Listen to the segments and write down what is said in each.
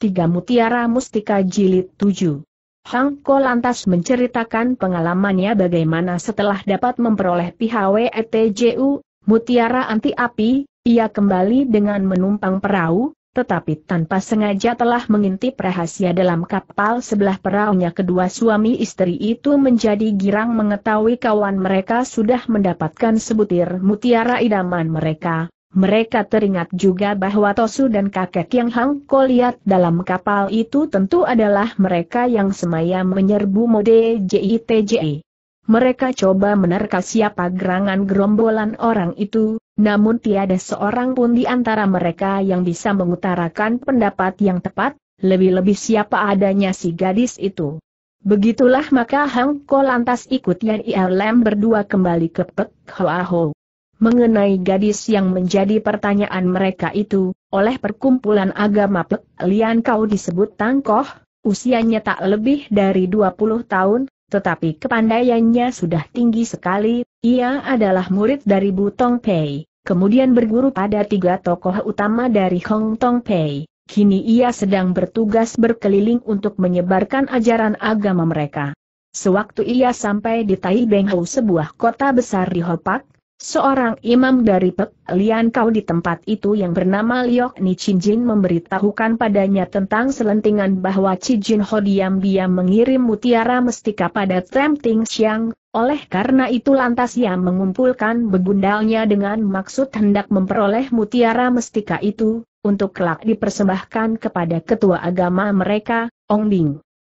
Tiga Mutiara Mustika Jilid 7 Hang Ko lantas menceritakan pengalamannya bagaimana setelah dapat memperoleh etju, Mutiara Anti Api, ia kembali dengan menumpang perahu, tetapi tanpa sengaja telah mengintip rahasia dalam kapal sebelah perahunya kedua suami istri itu menjadi girang mengetahui kawan mereka sudah mendapatkan sebutir mutiara idaman mereka, mereka teringat juga bahwa Tosu dan kakek yang Hang Ko lihat dalam kapal itu tentu adalah mereka yang semaya menyerbu mode Jitje. Mereka coba menerka siapa gerangan gerombolan orang itu, namun tiada seorang pun di antara mereka yang bisa mengutarakan pendapat yang tepat, lebih-lebih siapa adanya si gadis itu. Begitulah maka Hang Ko lantas ikut Yan Lem berdua kembali ke Pek Hoa Ho. Mengenai gadis yang menjadi pertanyaan mereka itu, oleh perkumpulan agama Pek Lian Kau disebut tangkoh, usianya tak lebih dari 20 tahun, tetapi kepandaiannya sudah tinggi sekali, ia adalah murid dari Butong Pei, kemudian berguru pada tiga tokoh utama dari Hong Tong Pei. Kini ia sedang bertugas berkeliling untuk menyebarkan ajaran agama mereka. Sewaktu ia sampai di Tai Beng Hou sebuah kota besar di Hopak, Seorang imam dari Pek Lian Kau di tempat itu yang bernama Liok Ni Chin Jin memberitahukan padanya tentang selentingan bahwa Cijin Jin Ho diam-diam mengirim mutiara mestika pada Tram Ting Xiang, oleh karena itu lantas ia mengumpulkan begundalnya dengan maksud hendak memperoleh mutiara mestika itu, untuk kelak dipersembahkan kepada ketua agama mereka, Ong Bing.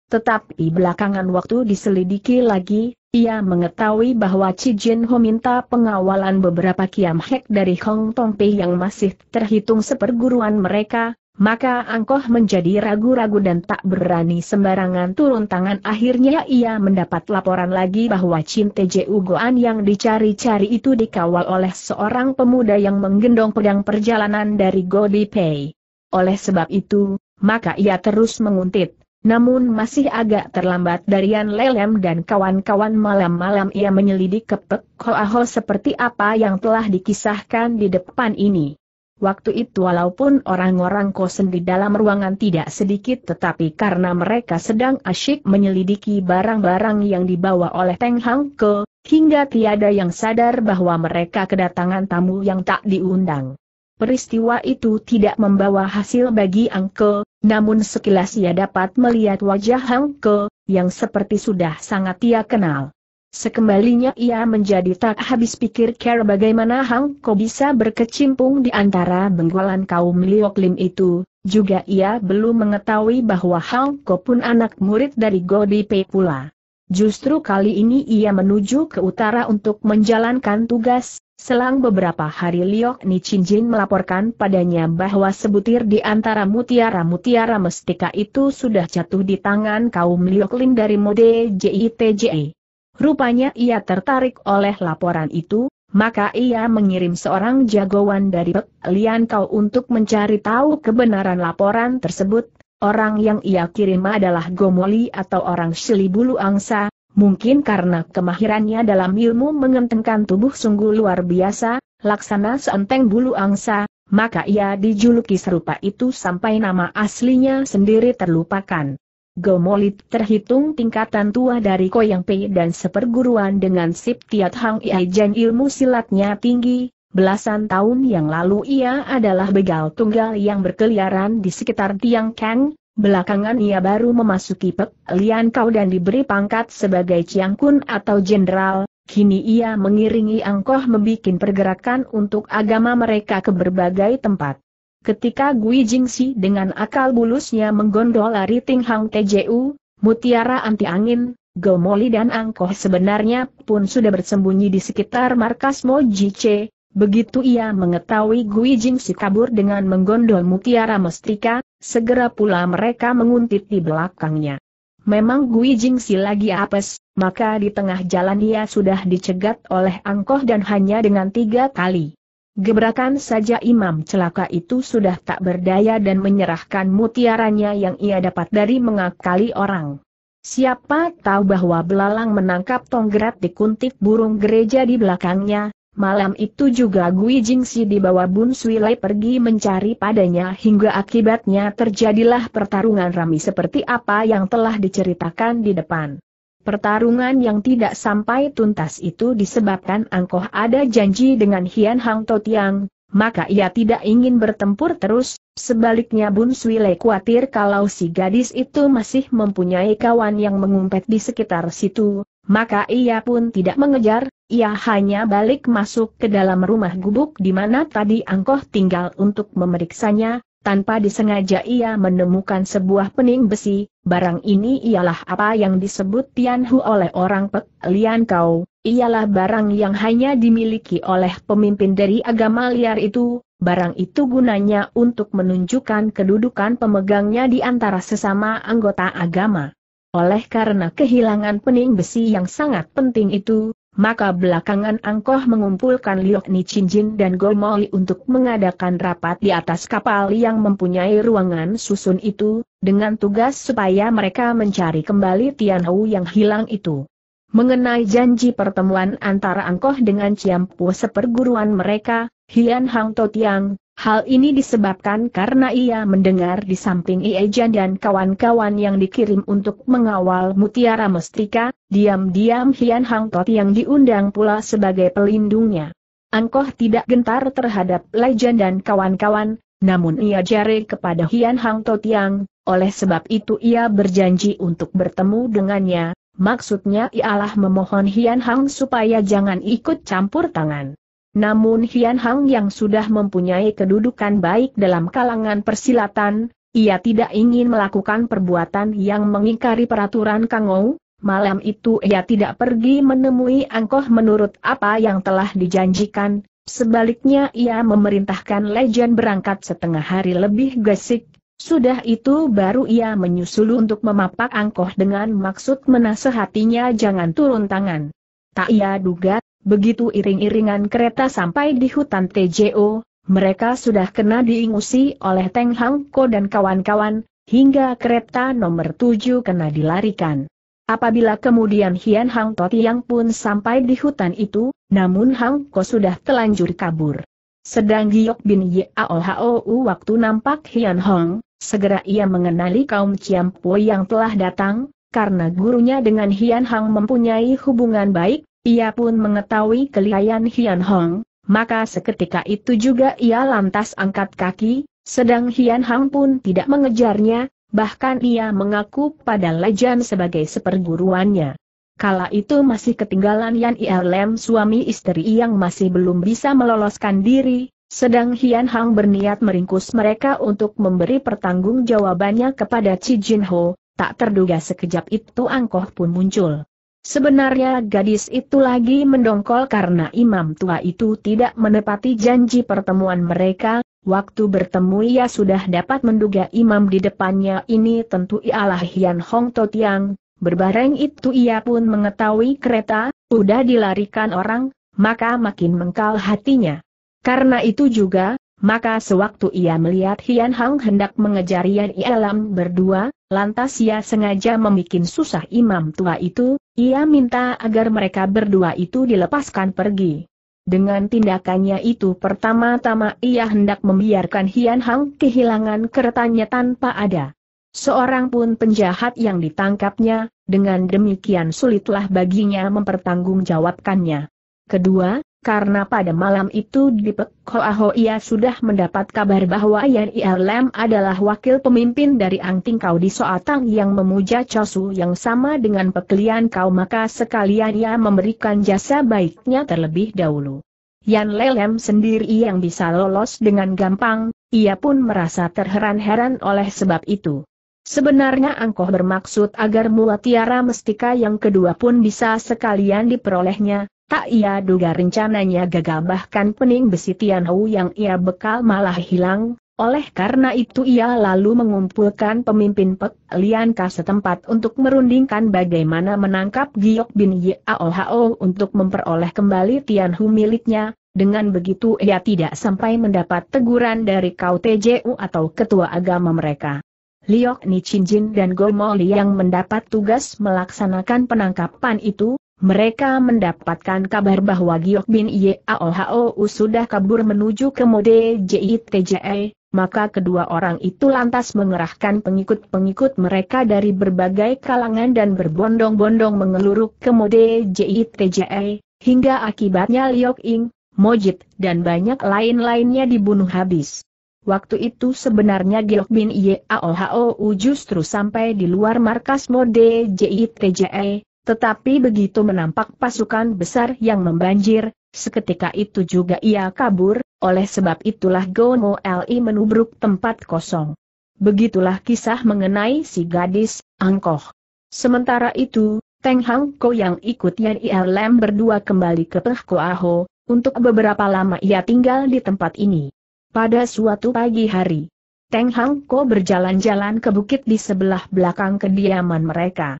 Tetapi belakangan waktu diselidiki lagi, ia mengetahui bahwa Chi Jin Ho minta pengawalan beberapa Kiam Hek dari Hong Tong Pei yang masih terhitung seperguruan mereka, maka Angkoh menjadi ragu-ragu dan tak berani sembarangan turun tangan akhirnya ia mendapat laporan lagi bahwa Chin Teje Ugoan yang dicari-cari itu dikawal oleh seorang pemuda yang menggendong pedang perjalanan dari Godi Pei. Oleh sebab itu, maka ia terus menguntit namun masih agak terlambat Darian Lelem dan kawan-kawan malam-malam ia menyelidik ke Pek Koaho seperti apa yang telah dikisahkan di depan ini. Waktu itu walaupun orang-orang kosen di dalam ruangan tidak sedikit tetapi karena mereka sedang asyik menyelidiki barang-barang yang dibawa oleh Teng Hang Ke, hingga tiada yang sadar bahwa mereka kedatangan tamu yang tak diundang. Peristiwa itu tidak membawa hasil bagi Angke, namun sekilas ia dapat melihat wajah Angke, yang seperti sudah sangat ia kenal. Sekembalinya ia menjadi tak habis pikir cara bagaimana Hang Ko bisa berkecimpung di antara benggolan kaum Lioklim itu, juga ia belum mengetahui bahwa Hang Ko pun anak murid dari Godi Pei pula. Justru kali ini ia menuju ke utara untuk menjalankan tugas, Selang beberapa hari Liok Ni Chin Jin melaporkan padanya bahwa sebutir di antara mutiara-mutiara mestika itu sudah jatuh di tangan kaum Liok Lim dari mode Jitje. Rupanya ia tertarik oleh laporan itu, maka ia mengirim seorang jagoan dari Pek Lian Kau untuk mencari tahu kebenaran laporan tersebut. Orang yang ia kirim adalah Gomoli atau orang Shilibulu Angsa, Mungkin karena kemahirannya dalam ilmu mengentengkan tubuh sungguh luar biasa, laksana seenteng bulu angsa, maka ia dijuluki serupa itu sampai nama aslinya sendiri terlupakan. Gomolit terhitung tingkatan tua dari Koyang Pei dan seperguruan dengan Sip Tiat Hang Iai ilmu silatnya tinggi, belasan tahun yang lalu ia adalah begal tunggal yang berkeliaran di sekitar Tiang Kang, Belakangan ia baru memasuki Pek Lian Kau dan diberi pangkat sebagai Chiang Kun atau Jenderal, kini ia mengiringi Angkoh membuat pergerakan untuk agama mereka ke berbagai tempat. Ketika Gui Si dengan akal bulusnya menggondol lari Ting Hang TJU, Mutiara Anti Angin, Gomoli dan Angkoh sebenarnya pun sudah bersembunyi di sekitar markas Mojice, Begitu ia mengetahui Gui si kabur dengan menggondol mutiara mestika, segera pula mereka menguntit di belakangnya. Memang Gui si lagi apes, maka di tengah jalan ia sudah dicegat oleh angkoh dan hanya dengan tiga kali. Gebrakan saja imam celaka itu sudah tak berdaya dan menyerahkan mutiaranya yang ia dapat dari mengakali orang. Siapa tahu bahwa belalang menangkap tonggrat di kuntit burung gereja di belakangnya, Malam itu juga Gui Jingxi dibawa Bun Sui Lai pergi mencari padanya hingga akibatnya terjadilah pertarungan rami seperti apa yang telah diceritakan di depan. Pertarungan yang tidak sampai tuntas itu disebabkan Angkoh ada janji dengan Hian Hang Totiang, maka ia tidak ingin bertempur terus, sebaliknya Bun Sui Lai khawatir kalau si gadis itu masih mempunyai kawan yang mengumpet di sekitar situ, maka ia pun tidak mengejar, ia hanya balik masuk ke dalam rumah gubuk di mana tadi Angkoh tinggal untuk memeriksanya, tanpa disengaja ia menemukan sebuah pening besi, barang ini ialah apa yang disebut Tianhu oleh orang Pek Lian Kau, ialah barang yang hanya dimiliki oleh pemimpin dari agama liar itu, barang itu gunanya untuk menunjukkan kedudukan pemegangnya di antara sesama anggota agama. Oleh karena kehilangan pening besi yang sangat penting itu, maka belakangan Angkoh mengumpulkan Liok Ni Jin dan Gomoli untuk mengadakan rapat di atas kapal yang mempunyai ruangan susun itu, dengan tugas supaya mereka mencari kembali Tian Tianhou yang hilang itu. Mengenai janji pertemuan antara Angkoh dengan Ciampu seperguruan mereka, Hian Hang Totiang, Hal ini disebabkan karena ia mendengar di samping Iejan dan kawan-kawan yang dikirim untuk mengawal Mutiara Mestika, diam-diam Hian Hang Tot yang diundang pula sebagai pelindungnya. Angkoh tidak gentar terhadap Lejan dan kawan-kawan, namun ia jari kepada Hian Hang Tot yang, oleh sebab itu ia berjanji untuk bertemu dengannya, maksudnya ialah memohon Hian Hang supaya jangan ikut campur tangan. Namun Hian Hang yang sudah mempunyai kedudukan baik dalam kalangan persilatan, ia tidak ingin melakukan perbuatan yang mengingkari peraturan Kang Ou. malam itu ia tidak pergi menemui Angkoh menurut apa yang telah dijanjikan, sebaliknya ia memerintahkan Legend berangkat setengah hari lebih gesik, sudah itu baru ia menyusul untuk memapak Angkoh dengan maksud menasehatinya jangan turun tangan. Tak ia duga Begitu iring-iringan kereta sampai di hutan TJO, mereka sudah kena diingusi oleh Teng Hang Ko dan kawan-kawan, hingga kereta nomor tujuh kena dilarikan. Apabila kemudian Hian Hang yang pun sampai di hutan itu, namun Hang Ko sudah telanjur kabur. Sedang Giok bin Yaohou waktu nampak Hian Hong, segera ia mengenali kaum Po yang telah datang, karena gurunya dengan Hian Hang mempunyai hubungan baik, ia pun mengetahui kelihayan Hian Hong, maka seketika itu juga ia lantas angkat kaki, sedang Hian Hong pun tidak mengejarnya, bahkan ia mengaku pada Lejan sebagai seperguruannya. Kala itu masih ketinggalan Yan Ilem suami istri yang masih belum bisa meloloskan diri, sedang Hian Hang berniat meringkus mereka untuk memberi pertanggungjawabannya kepada Ci Jin Ho, tak terduga sekejap itu Angkoh pun muncul. Sebenarnya gadis itu lagi mendongkol karena imam tua itu tidak menepati janji pertemuan mereka, waktu bertemu ia sudah dapat menduga imam di depannya ini tentu ialah Hian Hong Totiang, berbareng itu ia pun mengetahui kereta, udah dilarikan orang, maka makin mengkal hatinya. Karena itu juga, maka sewaktu ia melihat Hian Hang hendak mengejar Yan Ialam berdua, lantas ia sengaja membuat susah imam tua itu, ia minta agar mereka berdua itu dilepaskan pergi. Dengan tindakannya itu pertama-tama ia hendak membiarkan Hian Hang kehilangan keretanya tanpa ada. Seorang pun penjahat yang ditangkapnya, dengan demikian sulitlah baginya mempertanggungjawabkannya. Kedua, karena pada malam itu di Pekoaho ia sudah mendapat kabar bahwa Yan Ilm adalah wakil pemimpin dari Ang Kau di Soatang yang memuja Chosu yang sama dengan pekelian kau maka sekalian ia memberikan jasa baiknya terlebih dahulu. Yan Lelem sendiri yang bisa lolos dengan gampang, ia pun merasa terheran-heran oleh sebab itu. Sebenarnya Angkoh bermaksud agar tiara Mestika yang kedua pun bisa sekalian diperolehnya, Tak ia duga rencananya gagal bahkan pening besi Tianhou yang ia bekal malah hilang, oleh karena itu ia lalu mengumpulkan pemimpin Pek Lian setempat untuk merundingkan bagaimana menangkap Giok bin Yao Hao untuk memperoleh kembali Tianhu miliknya, dengan begitu ia tidak sampai mendapat teguran dari Kau TJU atau ketua agama mereka. Liok Nichinjin dan Gomo Li yang mendapat tugas melaksanakan penangkapan itu, mereka mendapatkan kabar bahwa Giok Bin Yeaohou sudah kabur menuju ke Mode JITJE, maka kedua orang itu lantas mengerahkan pengikut-pengikut mereka dari berbagai kalangan dan berbondong-bondong mengeluruk ke Mode JITJE, hingga akibatnya Liok Ing, Mojit, dan banyak lain-lainnya dibunuh habis. Waktu itu sebenarnya Giok Bin Yeaohou justru sampai di luar markas Mode JITJE, tetapi begitu menampak pasukan besar yang membanjir, seketika itu juga ia kabur, oleh sebab itulah Gomo Li menubruk tempat kosong. Begitulah kisah mengenai si gadis, Angkoh. Sementara itu, Teng Hang Ko yang ikutnya er M berdua kembali ke Peh Aho, untuk beberapa lama ia tinggal di tempat ini. Pada suatu pagi hari, Teng Hang Ko berjalan-jalan ke bukit di sebelah belakang kediaman mereka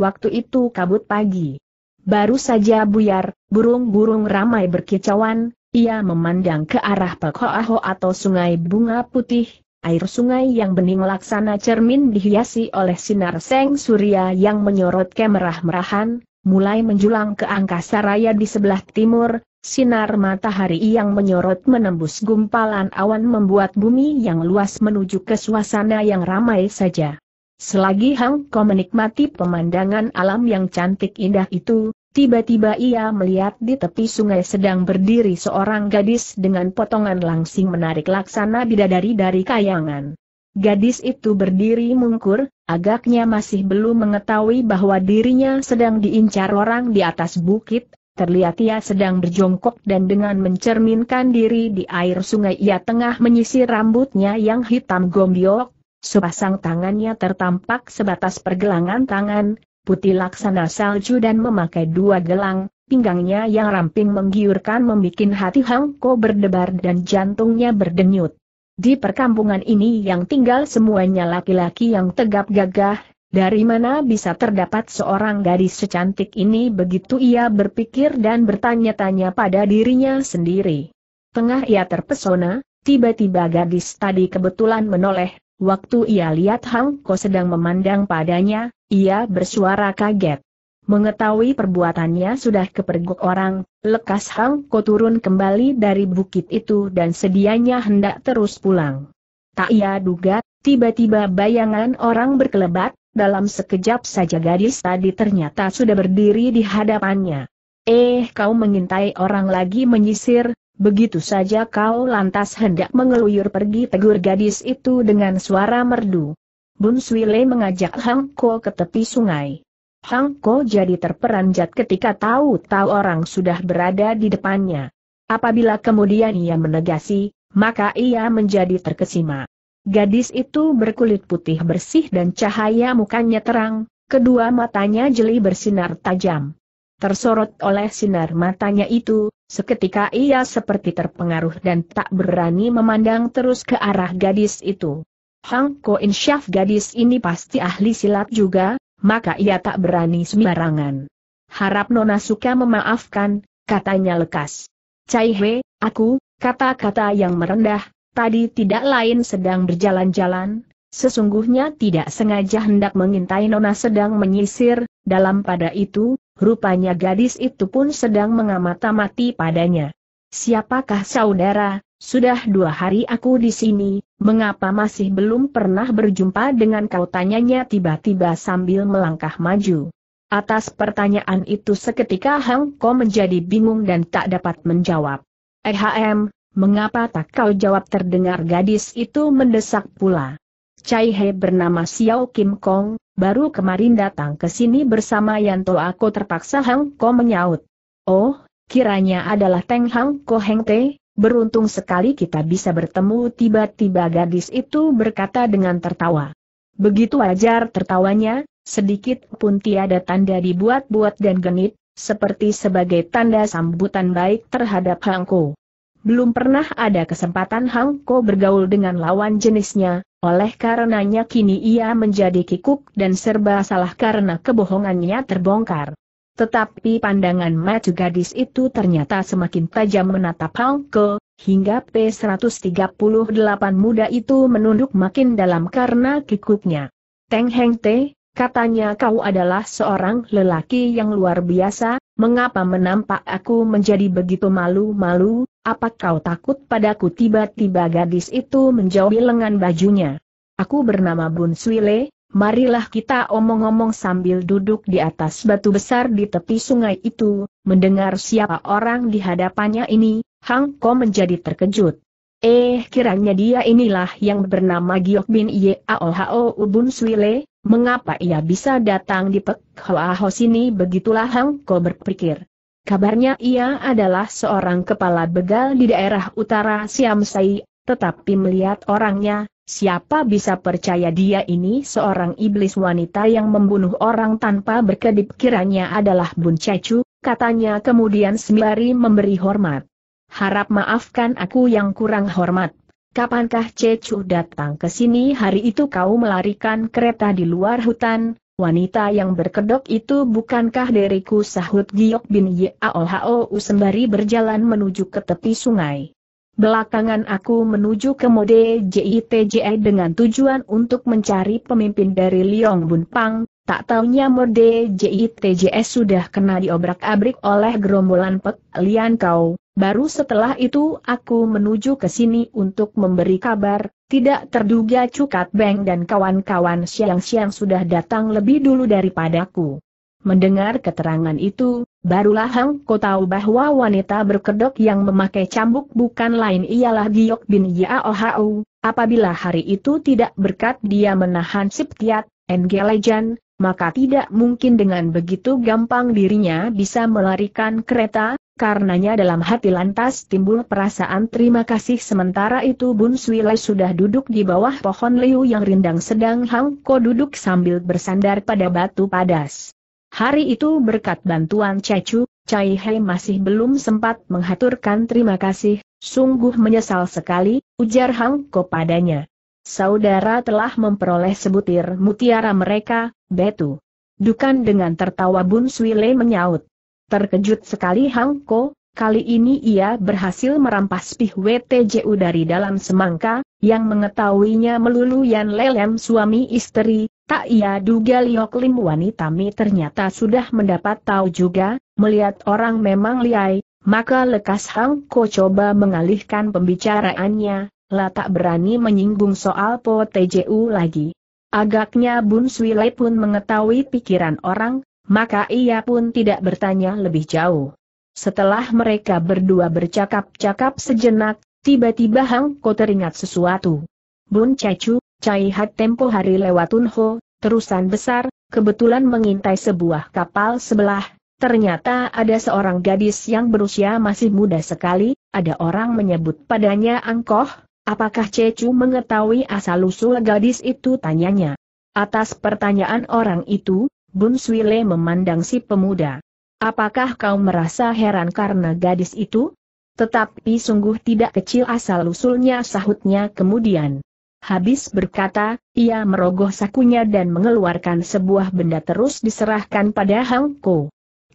waktu itu kabut pagi. Baru saja buyar, burung-burung ramai berkicauan, ia memandang ke arah Pekoaho atau sungai bunga putih, air sungai yang bening laksana cermin dihiasi oleh sinar seng surya yang menyorot kemerah-merahan, mulai menjulang ke angkasa raya di sebelah timur, sinar matahari yang menyorot menembus gumpalan awan membuat bumi yang luas menuju ke suasana yang ramai saja. Selagi Hang Ko menikmati pemandangan alam yang cantik indah itu, tiba-tiba ia melihat di tepi sungai sedang berdiri seorang gadis dengan potongan langsing menarik laksana bidadari dari kayangan. Gadis itu berdiri mungkur, agaknya masih belum mengetahui bahwa dirinya sedang diincar orang di atas bukit, terlihat ia sedang berjongkok dan dengan mencerminkan diri di air sungai ia tengah menyisir rambutnya yang hitam gombiok, sepasang tangannya tertampak sebatas pergelangan tangan, putih laksana salju dan memakai dua gelang, pinggangnya yang ramping menggiurkan membuat hati Hang Ko berdebar dan jantungnya berdenyut. Di perkampungan ini yang tinggal semuanya laki-laki yang tegap gagah, dari mana bisa terdapat seorang gadis secantik ini begitu ia berpikir dan bertanya-tanya pada dirinya sendiri. Tengah ia terpesona, tiba-tiba gadis tadi kebetulan menoleh Waktu ia lihat Hang Ko sedang memandang padanya, ia bersuara kaget. Mengetahui perbuatannya sudah kepergok orang, lekas Hang Ko turun kembali dari bukit itu dan sedianya hendak terus pulang. Tak ia duga, tiba-tiba bayangan orang berkelebat, dalam sekejap saja gadis tadi ternyata sudah berdiri di hadapannya. Eh kau mengintai orang lagi menyisir, Begitu saja kau lantas hendak mengeluyur pergi tegur gadis itu dengan suara merdu. Bun Swile mengajak Hang Ko ke tepi sungai. Hang Ko jadi terperanjat ketika tahu-tahu orang sudah berada di depannya. Apabila kemudian ia menegasi, maka ia menjadi terkesima. Gadis itu berkulit putih bersih dan cahaya mukanya terang, kedua matanya jeli bersinar tajam. Tersorot oleh sinar matanya itu, Seketika ia seperti terpengaruh dan tak berani memandang terus ke arah gadis itu. Hang Ko Insyaf gadis ini pasti ahli silat juga, maka ia tak berani sembarangan. Harap Nona suka memaafkan, katanya lekas. Cai He, aku, kata-kata yang merendah, tadi tidak lain sedang berjalan-jalan, sesungguhnya tidak sengaja hendak mengintai Nona sedang menyisir, dalam pada itu, Rupanya gadis itu pun sedang mengamata-mati padanya. Siapakah saudara? Sudah dua hari aku di sini, mengapa masih belum pernah berjumpa dengan kau tanyanya tiba-tiba sambil melangkah maju. Atas pertanyaan itu seketika Hang Ko menjadi bingung dan tak dapat menjawab. Ehm, mengapa tak kau jawab terdengar gadis itu mendesak pula. Chai He bernama Xiao Kim Kong, baru kemarin datang ke sini bersama Yanto aku terpaksa Hang Ko menyaut. Oh, kiranya adalah Teng Hang Ko Heng Te, beruntung sekali kita bisa bertemu tiba-tiba gadis itu berkata dengan tertawa. Begitu wajar tertawanya, sedikit pun tiada tanda dibuat-buat dan genit, seperti sebagai tanda sambutan baik terhadap Hang Ko. Belum pernah ada kesempatan Hang Ko bergaul dengan lawan jenisnya, oleh karenanya kini ia menjadi kikuk dan serba salah karena kebohongannya terbongkar. Tetapi pandangan mata gadis itu ternyata semakin tajam menatap Hang Ko, hingga P138 muda itu menunduk makin dalam karena kikuknya. Teng Heng Te, katanya kau adalah seorang lelaki yang luar biasa, mengapa menampak aku menjadi begitu malu-malu, apa kau takut padaku tiba-tiba gadis itu menjauhi lengan bajunya. Aku bernama Bun Swile, marilah kita omong-omong sambil duduk di atas batu besar di tepi sungai itu, mendengar siapa orang di hadapannya ini, Hang Ko menjadi terkejut. Eh kiranya dia inilah yang bernama Giok Bin Ye Ao Bun Swile, Mengapa ia bisa datang di Pek Hoa Ho sini begitulah Hang Ko berpikir. Kabarnya ia adalah seorang kepala begal di daerah utara Siam Sai, tetapi melihat orangnya, siapa bisa percaya dia ini seorang iblis wanita yang membunuh orang tanpa berkedip kiranya adalah Bun Cecu, katanya kemudian sembari memberi hormat. Harap maafkan aku yang kurang hormat. Kapankah Cecu datang ke sini hari itu kau melarikan kereta di luar hutan, wanita yang berkedok itu bukankah deriku sahut Giok bin Yaohao sembari berjalan menuju ke tepi sungai. Belakangan aku menuju ke mode JITJE dengan tujuan untuk mencari pemimpin dari Liong Bun Pang, Tak taunya mode JITJS sudah kena diobrak-abrik oleh gerombolan Pek Lian Kau, baru setelah itu aku menuju ke sini untuk memberi kabar, tidak terduga Cukat Beng dan kawan-kawan siang-siang sudah datang lebih dulu daripadaku. Mendengar keterangan itu, barulah Hang Ko tahu bahwa wanita berkedok yang memakai cambuk bukan lain ialah Giok bin Yao Hau, apabila hari itu tidak berkat dia menahan Siptiat, Engelejan, maka tidak mungkin dengan begitu gampang dirinya bisa melarikan kereta, karenanya dalam hati lantas timbul perasaan terima kasih sementara itu Bun Suile sudah duduk di bawah pohon liu yang rindang sedang Hang Ko duduk sambil bersandar pada batu padas. Hari itu berkat bantuan Cecu, Cai Hei masih belum sempat menghaturkan terima kasih, sungguh menyesal sekali, ujar Hang Ko padanya. Saudara telah memperoleh sebutir mutiara mereka, Betu. Dukan dengan tertawa Bun Suile menyaut. Terkejut sekali Hang Ko, kali ini ia berhasil merampas pih WTJU dari dalam semangka, yang mengetahuinya melulu Yan Lelem suami istri, tak ia duga Liok Lim wanita mi ternyata sudah mendapat tahu juga, melihat orang memang liai, maka lekas Hang Ko coba mengalihkan pembicaraannya, lah tak berani menyinggung soal Po TJU lagi. Agaknya Bun Lai pun mengetahui pikiran orang, maka ia pun tidak bertanya lebih jauh. Setelah mereka berdua bercakap-cakap sejenak, tiba-tiba Hang Ko teringat sesuatu. Bun Cecu, Cai Hat tempo hari lewat Ho, terusan besar, kebetulan mengintai sebuah kapal sebelah, Ternyata ada seorang gadis yang berusia masih muda sekali, ada orang menyebut padanya angkoh, Apakah Cecu mengetahui asal-usul gadis itu tanyanya. Atas pertanyaan orang itu, Bun Swile memandang si pemuda. Apakah kau merasa heran karena gadis itu? Tetapi sungguh tidak kecil asal-usulnya sahutnya kemudian. Habis berkata, ia merogoh sakunya dan mengeluarkan sebuah benda terus diserahkan pada Hang Ko.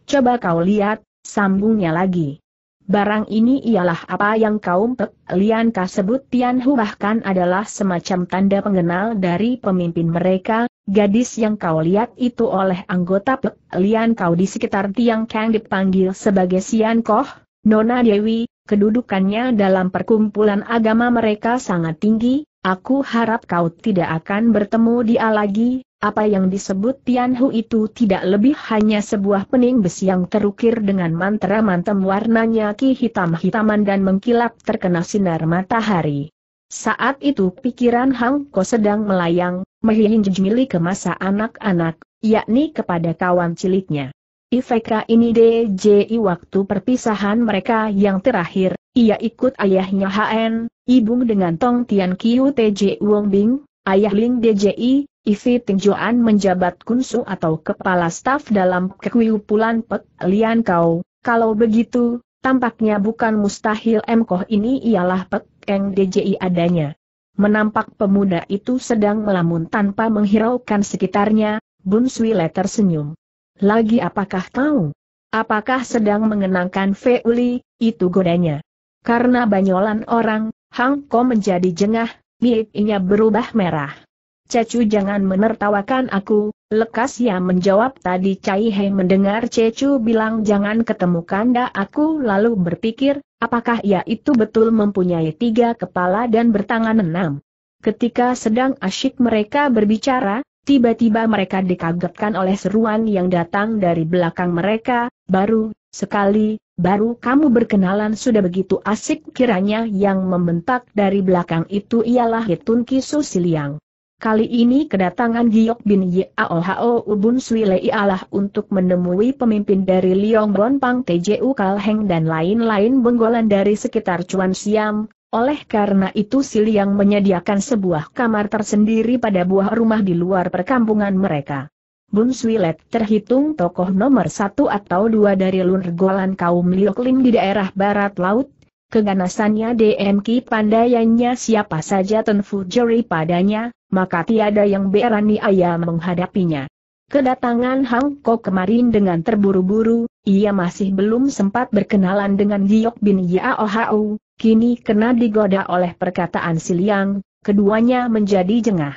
Coba kau lihat, sambungnya lagi. Barang ini ialah apa yang kaum Pek Lian kasebut Tian bahkan adalah semacam tanda pengenal dari pemimpin mereka, gadis yang kau lihat itu oleh anggota Pek Lian kau di sekitar Tiang Kang dipanggil sebagai Sian Koh, Nona Dewi, kedudukannya dalam perkumpulan agama mereka sangat tinggi, aku harap kau tidak akan bertemu dia lagi, apa yang disebut Tianhu itu tidak lebih hanya sebuah pening besi yang terukir dengan mantra mantem warnanya ki hitam-hitaman dan mengkilap terkena sinar matahari. Saat itu pikiran Hang Ko sedang melayang, mehinjmili ke masa anak-anak, yakni kepada kawan ciliknya. Ifeka ini DJI waktu perpisahan mereka yang terakhir, ia ikut ayahnya HN, ibung dengan Tong Tian Kiu TJ Wong Bing, ayah Ling DJI, Isi tinjuan menjabat kunsu atau kepala staf dalam kekuyupulan Pek Lian Kau, kalau begitu, tampaknya bukan mustahil M. ini ialah Pek Eng DJI adanya. Menampak pemuda itu sedang melamun tanpa menghiraukan sekitarnya, Bun Le tersenyum. Lagi apakah kau? Apakah sedang mengenangkan Feuli, itu godanya? Karena banyolan orang, Hang Ko menjadi jengah, miliknya berubah merah. Cecu jangan menertawakan aku, lekas ia ya menjawab tadi Cai He mendengar Cecu bilang jangan ketemu kanda aku lalu berpikir, apakah ia itu betul mempunyai tiga kepala dan bertangan enam. Ketika sedang asyik mereka berbicara, tiba-tiba mereka dikagetkan oleh seruan yang datang dari belakang mereka, baru, sekali, Baru kamu berkenalan sudah begitu asik kiranya yang membentak dari belakang itu ialah Hitun Kisu Siliang. Kali ini kedatangan Giok bin Yao Hao Ubun Sui Lei Allah untuk menemui pemimpin dari Liong Bon Pang TJU Heng dan lain-lain benggolan dari sekitar Chuan Siam, oleh karena itu Si Liang menyediakan sebuah kamar tersendiri pada buah rumah di luar perkampungan mereka. Bun Sui Let terhitung tokoh nomor satu atau dua dari lunergolan kaum Liok Lim di daerah barat laut, keganasannya DM pandaiannya siapa saja jeri padanya, maka tiada yang berani ayah menghadapinya. Kedatangan Hang Ko kemarin dengan terburu-buru, ia masih belum sempat berkenalan dengan Giyok bin Yao kini kena digoda oleh perkataan Siliang, keduanya menjadi jengah.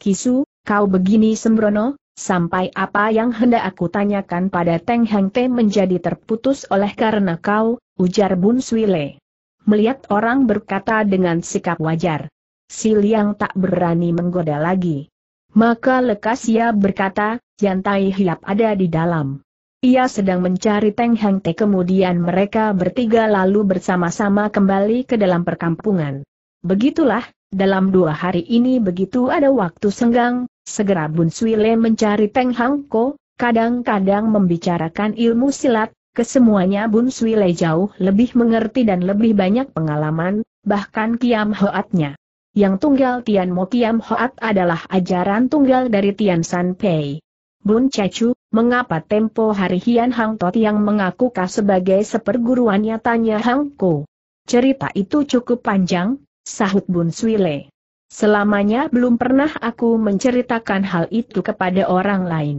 Kisu, kau begini sembrono, sampai apa yang hendak aku tanyakan pada Teng Hang Te menjadi terputus oleh karena kau, ujar Bun Swile melihat orang berkata dengan sikap wajar. Si Liang tak berani menggoda lagi. Maka lekas ia berkata, jantai hiap ada di dalam. Ia sedang mencari Teng Hang Te kemudian mereka bertiga lalu bersama-sama kembali ke dalam perkampungan. Begitulah, dalam dua hari ini begitu ada waktu senggang, segera Bun Sui Le mencari Teng Hang Ko, kadang-kadang membicarakan ilmu silat, Kesemuanya Bun Sui Le jauh lebih mengerti dan lebih banyak pengalaman, bahkan Kiam Hoatnya. Yang tunggal Tian Mo Kiam Hoat adalah ajaran tunggal dari Tian San Pei. Bun Cecu, mengapa tempo hari Hian Hang Tot yang mengaku kah sebagai seperguruannya tanya Hang Ko. Cerita itu cukup panjang, sahut Bun Sui Le. Selamanya belum pernah aku menceritakan hal itu kepada orang lain.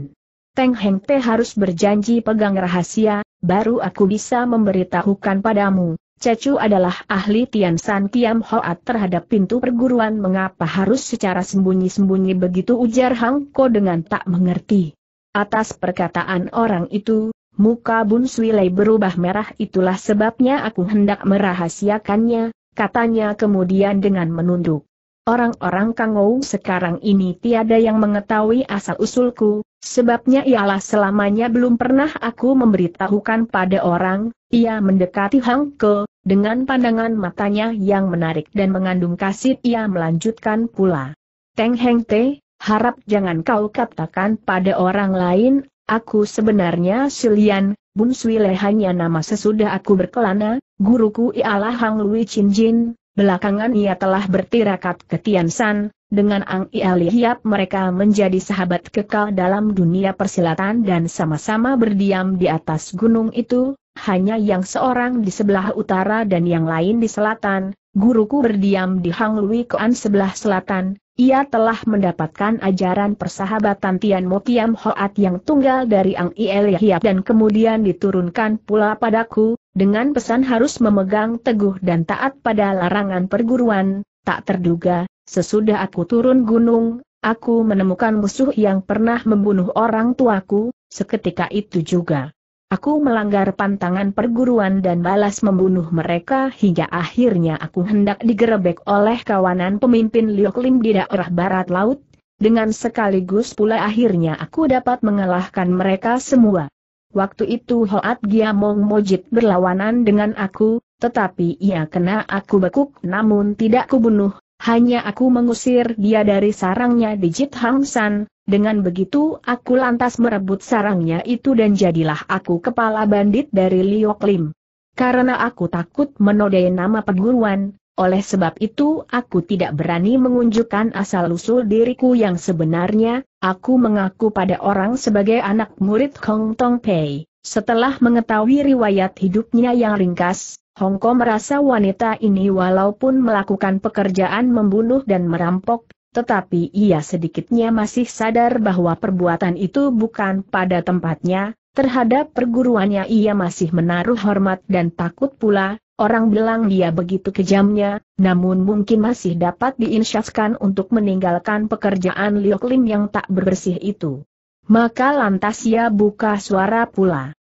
Teng Heng Te harus berjanji pegang rahasia, baru aku bisa memberitahukan padamu, Cecu adalah ahli Tian San Kiam Hoat terhadap pintu perguruan mengapa harus secara sembunyi-sembunyi begitu ujar Hang Ko dengan tak mengerti. Atas perkataan orang itu, muka Bun Sui Lei berubah merah itulah sebabnya aku hendak merahasiakannya, katanya kemudian dengan menunduk. Orang-orang Kangou sekarang ini tiada yang mengetahui asal-usulku, Sebabnya ialah selamanya belum pernah aku memberitahukan pada orang, ia mendekati Hang Ke, dengan pandangan matanya yang menarik dan mengandung kasih ia melanjutkan pula. Teng Heng Te, harap jangan kau katakan pada orang lain, aku sebenarnya Sulian, Bun Sui Le hanya nama sesudah aku berkelana, guruku ialah Hang Lui Chin Jin, Belakangan ia telah bertirakat ke Tian San, dengan Ang Iali Hiap mereka menjadi sahabat kekal dalam dunia persilatan dan sama-sama berdiam di atas gunung itu, hanya yang seorang di sebelah utara dan yang lain di selatan, guruku berdiam di Hang Lui Koan sebelah selatan, ia telah mendapatkan ajaran persahabatan Tian Mo Tiam Hoat yang tunggal dari Ang Iali Hiap dan kemudian diturunkan pula padaku, dengan pesan harus memegang teguh dan taat pada larangan perguruan, tak terduga, sesudah aku turun gunung, aku menemukan musuh yang pernah membunuh orang tuaku, seketika itu juga. Aku melanggar pantangan perguruan dan balas membunuh mereka hingga akhirnya aku hendak digerebek oleh kawanan pemimpin Lioklim di daerah barat laut, dengan sekaligus pula akhirnya aku dapat mengalahkan mereka semua. Waktu itu Hoat Giamong Mojit berlawanan dengan aku, tetapi ia kena aku bekuk namun tidak kubunuh, hanya aku mengusir dia dari sarangnya di Jit Hang San, dengan begitu aku lantas merebut sarangnya itu dan jadilah aku kepala bandit dari Liok Lim. Karena aku takut menodai nama perguruan, oleh sebab itu aku tidak berani mengunjukkan asal-usul diriku yang sebenarnya, aku mengaku pada orang sebagai anak murid Hong Tong Pei. Setelah mengetahui riwayat hidupnya yang ringkas, Hong Kong merasa wanita ini walaupun melakukan pekerjaan membunuh dan merampok, tetapi ia sedikitnya masih sadar bahwa perbuatan itu bukan pada tempatnya, Terhadap perguruannya ia masih menaruh hormat dan takut pula, orang bilang dia begitu kejamnya, namun mungkin masih dapat diinsyafkan untuk meninggalkan pekerjaan Lioklim yang tak bersih itu. Maka lantas ia buka suara pula.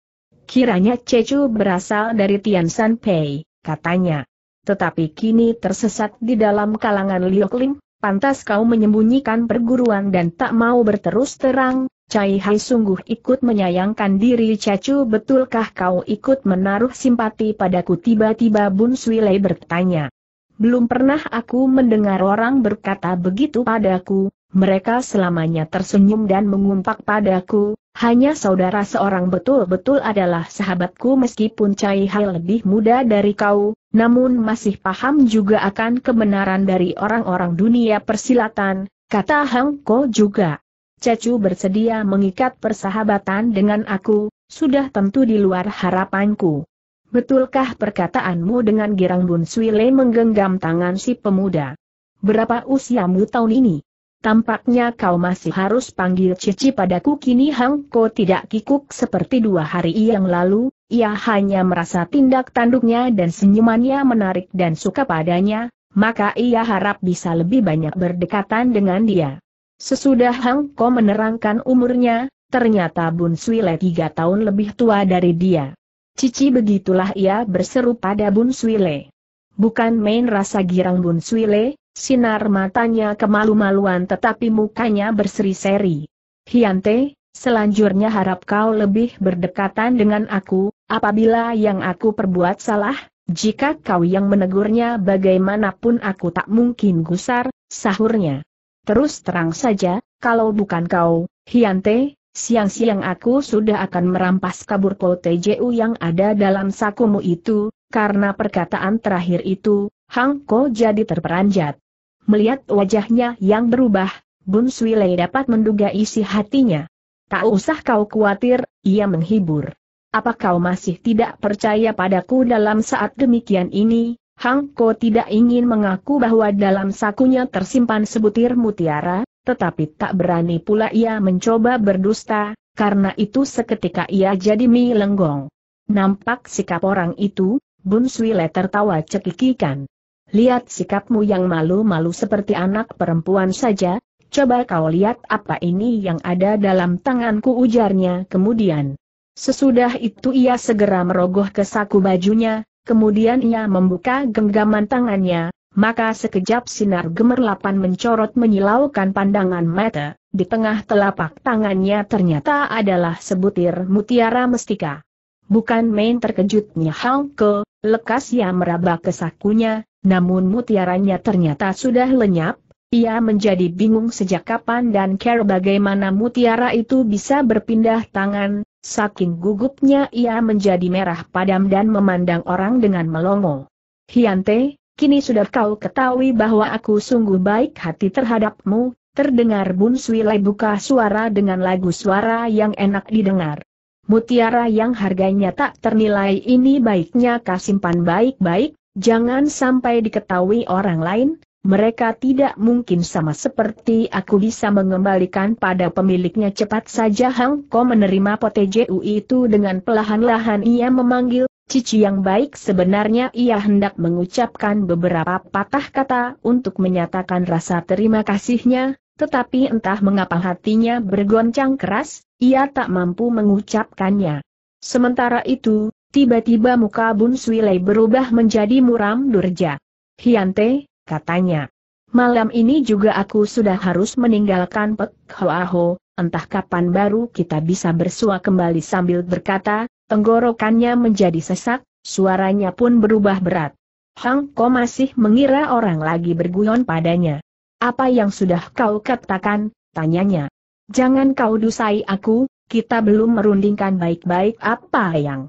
Kiranya Cecu berasal dari Tian San Pei, katanya. Tetapi kini tersesat di dalam kalangan Lioklim, pantas kau menyembunyikan perguruan dan tak mau berterus terang, Cai Hai sungguh ikut menyayangkan diri Cacu betulkah kau ikut menaruh simpati padaku tiba-tiba Bun Sui Lei bertanya. Belum pernah aku mendengar orang berkata begitu padaku, mereka selamanya tersenyum dan mengumpak padaku, hanya saudara seorang betul-betul adalah sahabatku meskipun Cai Hai lebih muda dari kau, namun masih paham juga akan kebenaran dari orang-orang dunia persilatan, kata Hang Ko juga. Cecu bersedia mengikat persahabatan dengan aku, sudah tentu di luar harapanku. Betulkah perkataanmu dengan girang Bun swile menggenggam tangan si pemuda? Berapa usiamu tahun ini? Tampaknya kau masih harus panggil Cici padaku kini Hang Ko tidak kikuk seperti dua hari yang lalu, ia hanya merasa tindak tanduknya dan senyumannya menarik dan suka padanya, maka ia harap bisa lebih banyak berdekatan dengan dia. Sesudah Hang Ko menerangkan umurnya, ternyata Bun Sui Le tiga tahun lebih tua dari dia. Cici begitulah ia berseru pada Bun Sui Le. Bukan main rasa girang Bun Sui Le, sinar matanya kemalu-maluan tetapi mukanya berseri-seri. Hiante, selanjutnya harap kau lebih berdekatan dengan aku, apabila yang aku perbuat salah, jika kau yang menegurnya bagaimanapun aku tak mungkin gusar, sahurnya. Terus terang saja, kalau bukan kau, Hyante, siang-siang aku sudah akan merampas kabur kau TJU yang ada dalam sakumu itu, karena perkataan terakhir itu, Hang Ko jadi terperanjat. Melihat wajahnya yang berubah, Bun Lei dapat menduga isi hatinya. Tak usah kau khawatir, ia menghibur. Apa kau masih tidak percaya padaku dalam saat demikian ini, Hang Ko tidak ingin mengaku bahwa dalam sakunya tersimpan sebutir mutiara, tetapi tak berani pula ia mencoba berdusta, karena itu seketika ia jadi mi lenggong. Nampak sikap orang itu, Bun Swile tertawa cekikikan. Lihat sikapmu yang malu-malu seperti anak perempuan saja, coba kau lihat apa ini yang ada dalam tanganku ujarnya kemudian. Sesudah itu ia segera merogoh ke saku bajunya, Kemudian ia membuka genggaman tangannya, maka sekejap sinar gemerlapan mencorot menyilaukan pandangan mata, di tengah telapak tangannya ternyata adalah sebutir mutiara mestika. Bukan main terkejutnya Ke, lekas ia meraba kesakunya, namun mutiaranya ternyata sudah lenyap, ia menjadi bingung sejak kapan dan care bagaimana mutiara itu bisa berpindah tangan, saking gugupnya ia menjadi merah padam dan memandang orang dengan melongo. Hiante, kini sudah kau ketahui bahwa aku sungguh baik hati terhadapmu, terdengar Bun Swilai buka suara dengan lagu suara yang enak didengar. Mutiara yang harganya tak ternilai ini baiknya kasimpan baik-baik, jangan sampai diketahui orang lain, mereka tidak mungkin sama seperti aku bisa mengembalikan pada pemiliknya cepat saja Hang Ko menerima POTJU itu dengan pelahan-lahan ia memanggil, Cici yang baik sebenarnya ia hendak mengucapkan beberapa patah kata untuk menyatakan rasa terima kasihnya, tetapi entah mengapa hatinya bergoncang keras, ia tak mampu mengucapkannya. Sementara itu, tiba-tiba muka Bun Swilei berubah menjadi muram durja. Hiante, katanya. Malam ini juga aku sudah harus meninggalkan Pek Hoaho, entah kapan baru kita bisa bersua kembali sambil berkata, tenggorokannya menjadi sesak, suaranya pun berubah berat. Hang Ko masih mengira orang lagi berguyon padanya. Apa yang sudah kau katakan, tanyanya. Jangan kau dusai aku, kita belum merundingkan baik-baik apa yang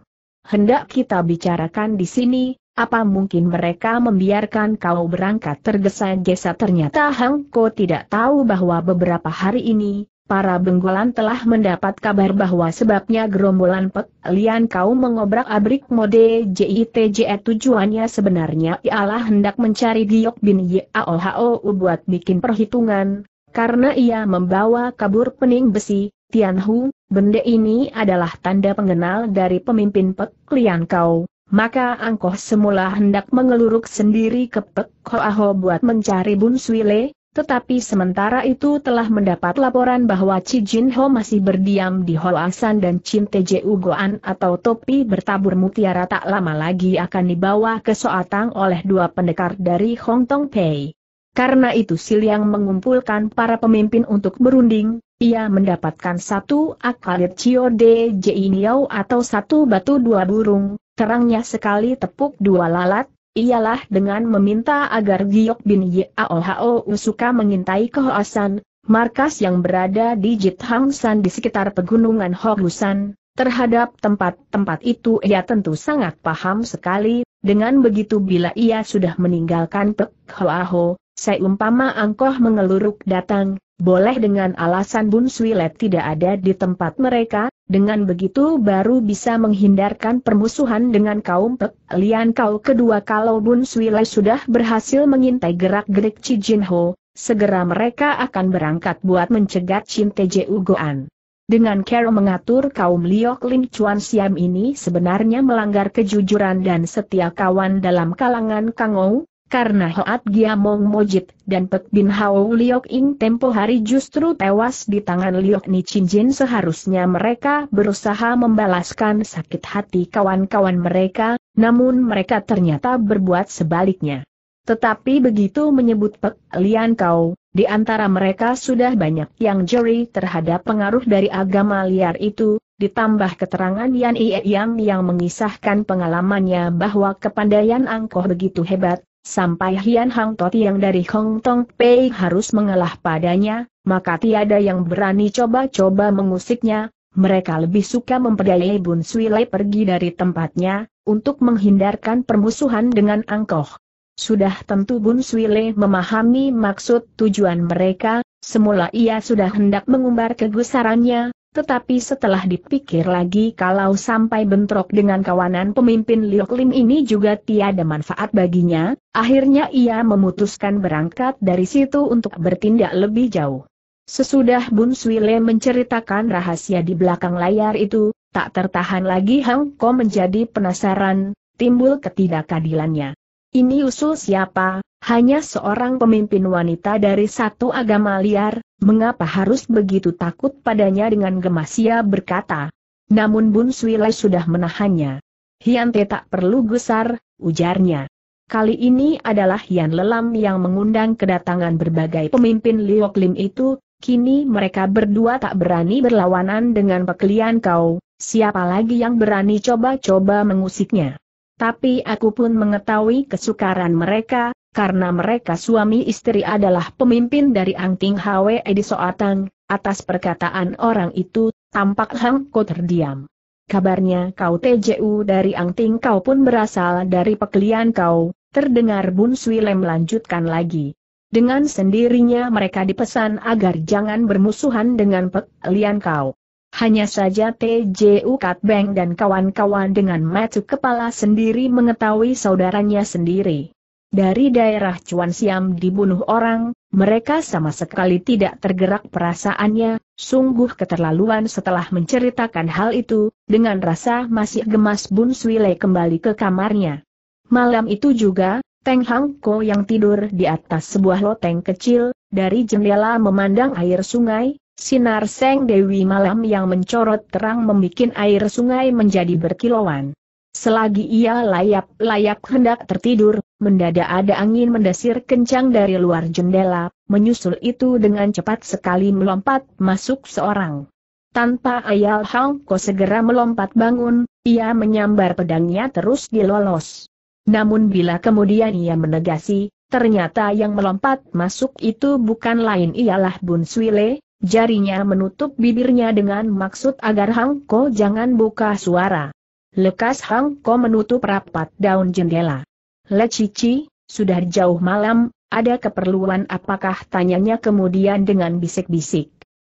hendak kita bicarakan di sini, apa mungkin mereka membiarkan kau berangkat tergesa-gesa ternyata Hang Ko tidak tahu bahwa beberapa hari ini, para benggolan telah mendapat kabar bahwa sebabnya gerombolan Pek Lian Kau mengobrak abrik mode JITJE tujuannya sebenarnya ialah hendak mencari Giok Bin Yaohao buat bikin perhitungan, karena ia membawa kabur pening besi, Tianhu, benda ini adalah tanda pengenal dari pemimpin Pek Lian Kau. Maka Angkoh semula hendak mengeluruk sendiri ke Pek Aho buat mencari Bun Swile, tetapi sementara itu telah mendapat laporan bahwa Chi Jin Ho masih berdiam di Hoasan dan Chin Teje Ugoan atau topi bertabur mutiara tak lama lagi akan dibawa ke Soatang oleh dua pendekar dari Hong Tong Pei. Karena itu Siliang mengumpulkan para pemimpin untuk berunding, ia mendapatkan satu akalit Cio De Jiniao atau satu batu dua burung, terangnya sekali tepuk dua lalat, ialah dengan meminta agar Giok bin Yao Hao Usuka mengintai kehoasan, markas yang berada di Jithang San di sekitar pegunungan Hogusan, terhadap tempat-tempat itu ia tentu sangat paham sekali, dengan begitu bila ia sudah meninggalkan Pek Hoa Ho, seumpama angkoh mengeluruk datang, boleh dengan alasan Bun Swilet tidak ada di tempat mereka, dengan begitu baru bisa menghindarkan permusuhan dengan kaum Pek Lian Kau kedua kalau Bun Swilet sudah berhasil mengintai gerak-gerik Chi Jin Ho, segera mereka akan berangkat buat mencegat Chin Teju Goan. Dengan Carol mengatur kaum Liok Lim Chuan Siam ini sebenarnya melanggar kejujuran dan setia kawan dalam kalangan Kangou, karena Hoat Giamong Mojit dan Pek Bin Hao Liok Ing tempo hari justru tewas di tangan Liok Ni Chin Jin seharusnya mereka berusaha membalaskan sakit hati kawan-kawan mereka, namun mereka ternyata berbuat sebaliknya. Tetapi begitu menyebut Pek Lian Kau, di antara mereka sudah banyak yang jeri terhadap pengaruh dari agama liar itu, ditambah keterangan Yan Ie Yang yang mengisahkan pengalamannya bahwa kepandaian Angkoh begitu hebat, Sampai Hian Hang Tot yang dari Hong Tong Pei harus mengalah padanya, maka tiada yang berani coba-coba mengusiknya, mereka lebih suka memperdaya Bun Sui Lai pergi dari tempatnya, untuk menghindarkan permusuhan dengan angkoh. Sudah tentu Bun Sui Lai memahami maksud tujuan mereka, semula ia sudah hendak mengumbar kegusarannya, tetapi setelah dipikir lagi kalau sampai bentrok dengan kawanan pemimpin Liu Lim ini juga tiada manfaat baginya, akhirnya ia memutuskan berangkat dari situ untuk bertindak lebih jauh. Sesudah Bun Le menceritakan rahasia di belakang layar itu, tak tertahan lagi Hang Ko menjadi penasaran, timbul ketidakadilannya. Ini usul siapa, hanya seorang pemimpin wanita dari satu agama liar, mengapa harus begitu takut padanya dengan gemas ia berkata. Namun Bun Suilai sudah menahannya. Hyante tak perlu gusar, ujarnya. Kali ini adalah Hian Lelam yang mengundang kedatangan berbagai pemimpin Liok Lim itu, kini mereka berdua tak berani berlawanan dengan pekelian kau, siapa lagi yang berani coba-coba mengusiknya. Tapi aku pun mengetahui kesukaran mereka, karena mereka suami istri adalah pemimpin dari Angting Hwe di Soatang, atas perkataan orang itu, tampak Hang Ko terdiam. Kabarnya kau TJU dari Angting kau pun berasal dari pekelian kau, terdengar Bun Sui Lem melanjutkan lagi. Dengan sendirinya mereka dipesan agar jangan bermusuhan dengan pekelian kau. Hanya saja TJU Katbeng dan kawan-kawan dengan matuk kepala sendiri mengetahui saudaranya sendiri dari daerah Cuan Siam dibunuh orang, mereka sama sekali tidak tergerak perasaannya, sungguh keterlaluan setelah menceritakan hal itu, dengan rasa masih gemas Bun Sui Lek kembali ke kamarnya. Malam itu juga, Teng Hang Ko yang tidur di atas sebuah loteng kecil, dari jendela memandang air sungai, Sinar Seng Dewi malam yang mencorot terang membuat air sungai menjadi berkilauan. Selagi ia layap-layap hendak tertidur, mendadak ada angin mendesir kencang dari luar jendela, menyusul itu dengan cepat sekali melompat masuk seorang. Tanpa ayal Hong Ko segera melompat bangun, ia menyambar pedangnya terus dilolos. Namun bila kemudian ia menegasi, ternyata yang melompat masuk itu bukan lain ialah Bun Swile, jarinya menutup bibirnya dengan maksud agar Hang Ko jangan buka suara. Lekas Hang Ko menutup rapat daun jendela. Le Cici, sudah jauh malam, ada keperluan apakah tanyanya kemudian dengan bisik-bisik.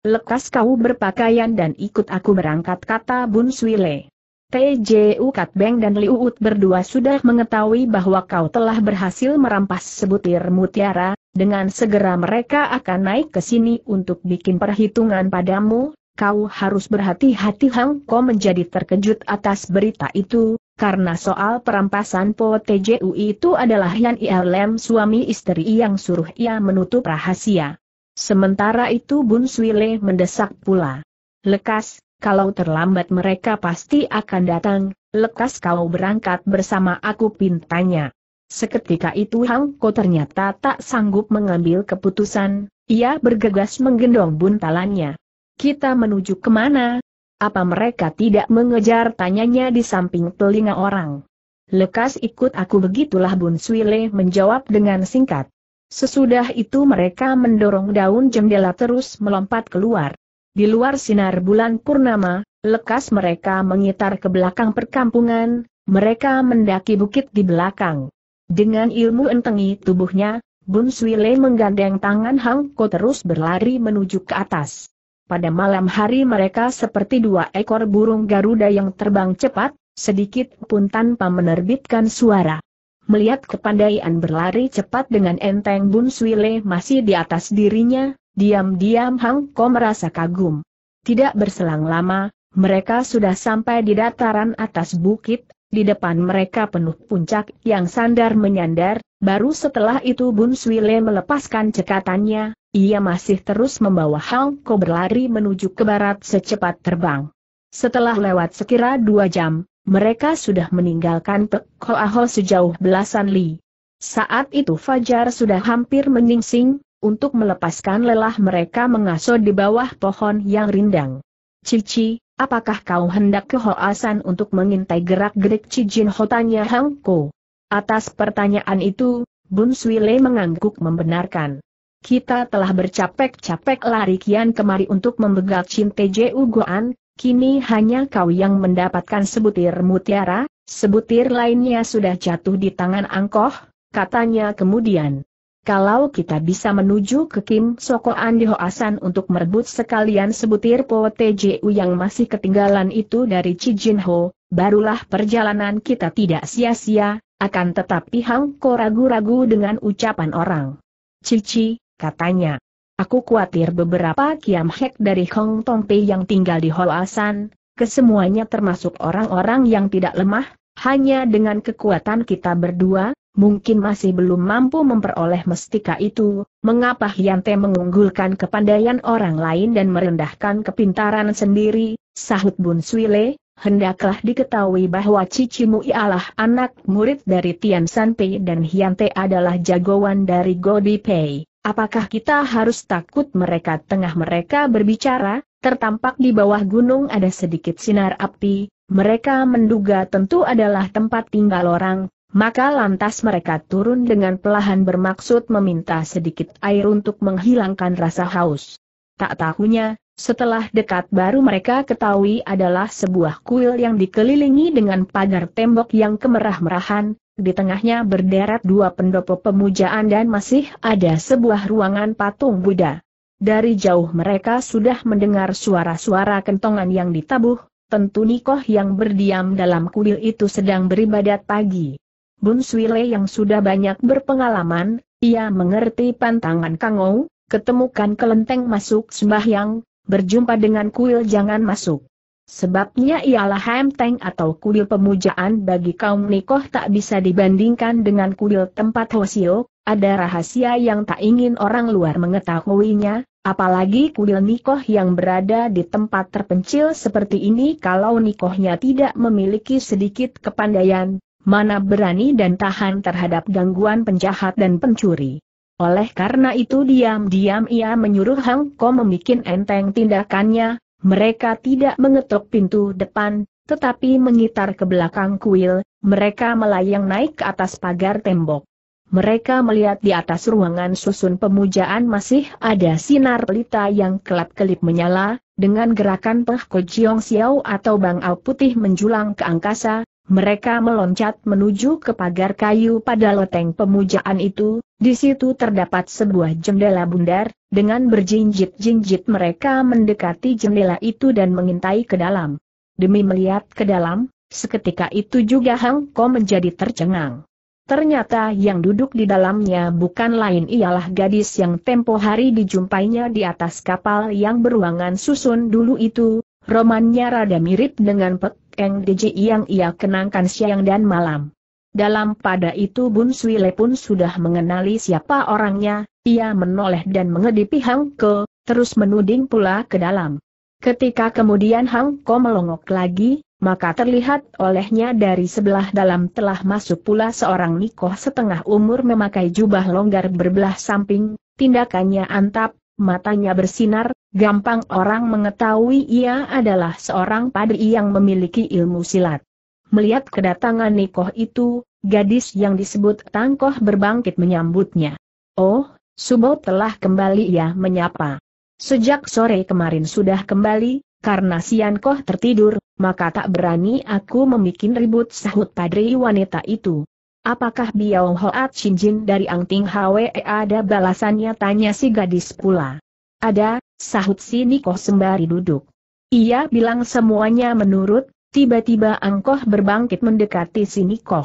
Lekas kau berpakaian dan ikut aku berangkat kata Bun Tj Ukat Beng dan Uut berdua sudah mengetahui bahwa kau telah berhasil merampas sebutir mutiara, dengan segera mereka akan naik ke sini untuk bikin perhitungan padamu, kau harus berhati-hati Hang Ko menjadi terkejut atas berita itu, karena soal perampasan Po TJU itu adalah Yan Ilm suami istri yang suruh ia menutup rahasia. Sementara itu Bun Swile mendesak pula. Lekas, kalau terlambat mereka pasti akan datang, lekas kau berangkat bersama aku pintanya. Seketika itu Hang Ko ternyata tak sanggup mengambil keputusan, ia bergegas menggendong buntalannya. Kita menuju kemana, apa mereka tidak mengejar tanyanya di samping telinga orang? Lekas ikut aku begitulah Bun Swile menjawab dengan singkat. Sesudah itu mereka mendorong daun jendela terus melompat keluar. Di luar sinar bulan purnama, lekas mereka mengitar ke belakang perkampungan, mereka mendaki bukit di belakang. Dengan ilmu entengi tubuhnya, Bun Swile menggandeng tangan Hang Ko terus berlari menuju ke atas. Pada malam hari mereka seperti dua ekor burung Garuda yang terbang cepat, sedikit pun tanpa menerbitkan suara. Melihat kepandaian berlari cepat dengan enteng Bun Swile masih di atas dirinya, diam-diam Hang Ko merasa kagum. Tidak berselang lama, mereka sudah sampai di dataran atas bukit, di depan mereka penuh puncak yang sandar menyandar, baru setelah itu Bun Swile melepaskan cekatannya, ia masih terus membawa Hang Ko berlari menuju ke barat secepat terbang. Setelah lewat sekira dua jam, mereka sudah meninggalkan Pek Koaho sejauh belasan li. Saat itu Fajar sudah hampir menyingsing, untuk melepaskan lelah mereka mengasuh di bawah pohon yang rindang. Cici, apakah kau hendak ke Hoasan untuk mengintai gerak-gerik Cijin Ho tanya Hang Ko. Atas pertanyaan itu, Bun Sui Le mengangguk membenarkan. Kita telah bercapek-capek lari kian kemari untuk membegal Cinte Ju Goan, kini hanya kau yang mendapatkan sebutir mutiara, sebutir lainnya sudah jatuh di tangan angkoh, katanya kemudian. Kalau kita bisa menuju ke Kim Soko Andi Hoasan untuk merebut sekalian sebutir Po TJU yang masih ketinggalan itu dari jin Ho, barulah perjalanan kita tidak sia-sia, akan tetapi Hang Ko ragu-ragu dengan ucapan orang. Cici, katanya. Aku khawatir beberapa kiam hek dari Hong Pei yang tinggal di Hoasan, kesemuanya termasuk orang-orang yang tidak lemah, hanya dengan kekuatan kita berdua, mungkin masih belum mampu memperoleh mestika itu, mengapa Hyante mengunggulkan kepandaian orang lain dan merendahkan kepintaran sendiri, sahut Bun Suile, hendaklah diketahui bahwa Cicimu ialah anak murid dari Tian Sanpei dan Hyante adalah jagoan dari Godi Pei. Apakah kita harus takut mereka tengah mereka berbicara, tertampak di bawah gunung ada sedikit sinar api, mereka menduga tentu adalah tempat tinggal orang, maka lantas mereka turun dengan pelahan bermaksud meminta sedikit air untuk menghilangkan rasa haus. Tak tahunya, setelah dekat baru mereka ketahui adalah sebuah kuil yang dikelilingi dengan pagar tembok yang kemerah-merahan, di tengahnya berderet dua pendopo pemujaan dan masih ada sebuah ruangan patung Buddha. Dari jauh mereka sudah mendengar suara-suara kentongan yang ditabuh, tentu Nikoh yang berdiam dalam kuil itu sedang beribadat pagi. Bun Swile yang sudah banyak berpengalaman, ia mengerti pantangan Kang Ou, ketemukan kelenteng masuk sembahyang, berjumpa dengan kuil jangan masuk. Sebabnya ialah hemteng atau kuil pemujaan bagi kaum nikoh tak bisa dibandingkan dengan kuil tempat hosio, ada rahasia yang tak ingin orang luar mengetahuinya, apalagi kuil nikoh yang berada di tempat terpencil seperti ini kalau nikohnya tidak memiliki sedikit kepandaian, mana berani dan tahan terhadap gangguan penjahat dan pencuri. Oleh karena itu diam-diam ia menyuruh Hang Ko membuat enteng tindakannya, mereka tidak mengetuk pintu depan, tetapi mengitar ke belakang kuil, mereka melayang naik ke atas pagar tembok. Mereka melihat di atas ruangan susun pemujaan masih ada sinar pelita yang kelap-kelip menyala, dengan gerakan Peh Ko Jiong Xiao atau Bang Au Putih menjulang ke angkasa, mereka meloncat menuju ke pagar kayu pada loteng pemujaan itu, di situ terdapat sebuah jendela bundar, dengan berjinjit-jinjit mereka mendekati jendela itu dan mengintai ke dalam. Demi melihat ke dalam, seketika itu juga Hang Ko menjadi tercengang. Ternyata yang duduk di dalamnya bukan lain ialah gadis yang tempo hari dijumpainya di atas kapal yang beruangan susun dulu itu, romannya rada mirip dengan Pek Eng Deji yang ia kenangkan siang dan malam. Dalam pada itu Bun Sui pun sudah mengenali siapa orangnya, ia menoleh dan mengedipi Hang Ko, terus menuding pula ke dalam. Ketika kemudian Hang Ko melongok lagi, maka terlihat olehnya dari sebelah dalam telah masuk pula seorang nikoh setengah umur memakai jubah longgar berbelah samping, tindakannya antap, matanya bersinar, Gampang orang mengetahui ia adalah seorang padri yang memiliki ilmu silat. Melihat kedatangan Nikoh itu, gadis yang disebut Tangkoh berbangkit menyambutnya. Oh, Subo telah kembali ya, menyapa. Sejak sore kemarin sudah kembali, karena Sian Koh tertidur, maka tak berani aku membuat ribut sahut padri wanita itu. Apakah Biao Hoat Shinjin dari Angting Hwe ada balasannya tanya si gadis pula. Ada, Sahut si Niko sembari duduk. Ia bilang semuanya menurut, tiba-tiba Angkoh berbangkit mendekati si Niko.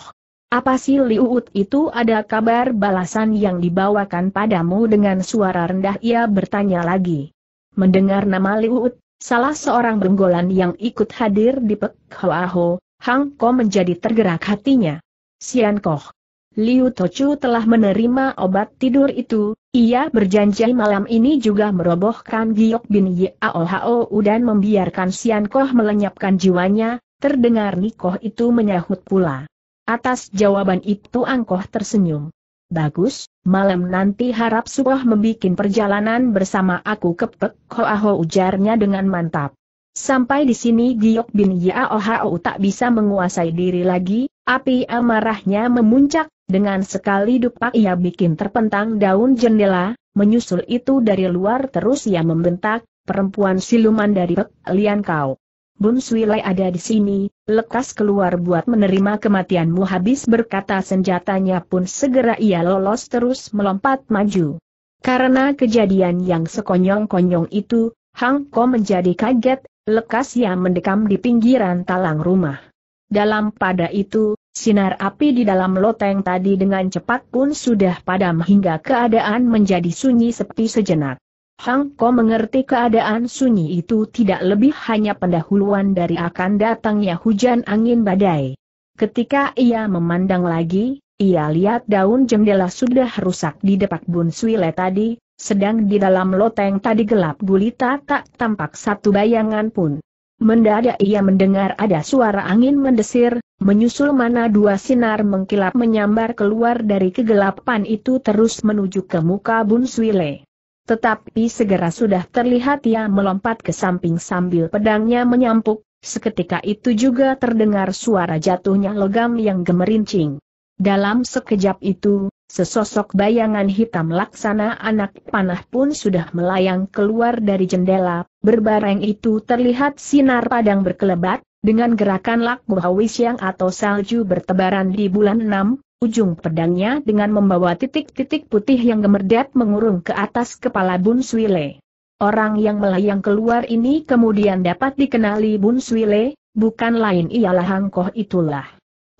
Apa sih Liuut itu ada kabar balasan yang dibawakan padamu dengan suara rendah ia bertanya lagi. Mendengar nama Liuut, salah seorang benggolan yang ikut hadir di Pek Hoa Ho, Hang Ko menjadi tergerak hatinya. Sian Koh, Liu Tochu telah menerima obat tidur itu, ia berjanji malam ini juga merobohkan Giok bin Yaohao dan membiarkan Sian Koh melenyapkan jiwanya, terdengar Nikoh itu menyahut pula. Atas jawaban itu Angkoh tersenyum. Bagus, malam nanti harap Supoh membuat perjalanan bersama aku ke Pek Hoaho ujarnya dengan mantap. Sampai di sini Giok bin Yaohao tak bisa menguasai diri lagi, api amarahnya memuncak, dengan sekali dupak ia bikin terpentang daun jendela, menyusul itu dari luar terus ia membentak, perempuan siluman dari Pek Lian Kau. Bun Suilai ada di sini, lekas keluar buat menerima kematianmu habis berkata senjatanya pun segera ia lolos terus melompat maju. Karena kejadian yang sekonyong-konyong itu, Hang Ko menjadi kaget, lekas ia mendekam di pinggiran talang rumah. Dalam pada itu, Sinar api di dalam loteng tadi dengan cepat pun sudah padam hingga keadaan menjadi sunyi sepi sejenak. Hang Ko mengerti keadaan sunyi itu tidak lebih hanya pendahuluan dari akan datangnya hujan angin badai. Ketika ia memandang lagi, ia lihat daun jendela sudah rusak di depan Bunsuile tadi, sedang di dalam loteng tadi gelap gulita tak tampak satu bayangan pun. Mendadak ia mendengar ada suara angin mendesir, menyusul mana dua sinar mengkilap menyambar keluar dari kegelapan itu terus menuju ke muka Bun Swile. Tetapi segera sudah terlihat ia melompat ke samping sambil pedangnya menyampuk, seketika itu juga terdengar suara jatuhnya logam yang gemerincing. Dalam sekejap itu, Sesosok bayangan hitam laksana anak panah pun sudah melayang keluar dari jendela, berbareng itu terlihat sinar padang berkelebat, dengan gerakan lagu yang atau salju bertebaran di bulan 6, ujung pedangnya dengan membawa titik-titik putih yang gemerdat mengurung ke atas kepala Bun Swile. Orang yang melayang keluar ini kemudian dapat dikenali Bun Swile, bukan lain ialah Hangkoh itulah.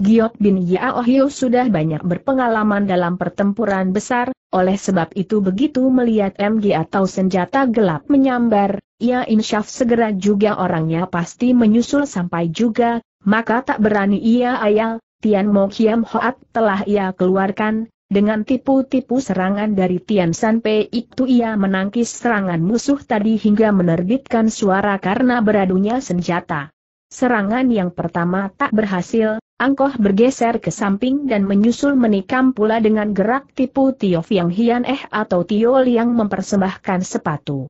Giot bin Yaohio sudah banyak berpengalaman dalam pertempuran besar, oleh sebab itu begitu melihat MG atau senjata gelap menyambar, ia insyaf segera juga orangnya pasti menyusul sampai juga, maka tak berani ia ayal, Tian Mo Kiam Hoat telah ia keluarkan, dengan tipu-tipu serangan dari Tian Sanpei itu ia menangkis serangan musuh tadi hingga menerbitkan suara karena beradunya senjata. Serangan yang pertama tak berhasil, Angkoh bergeser ke samping dan menyusul menikam pula dengan gerak tipu Tiof yang Hian Eh atau Tio yang mempersembahkan sepatu.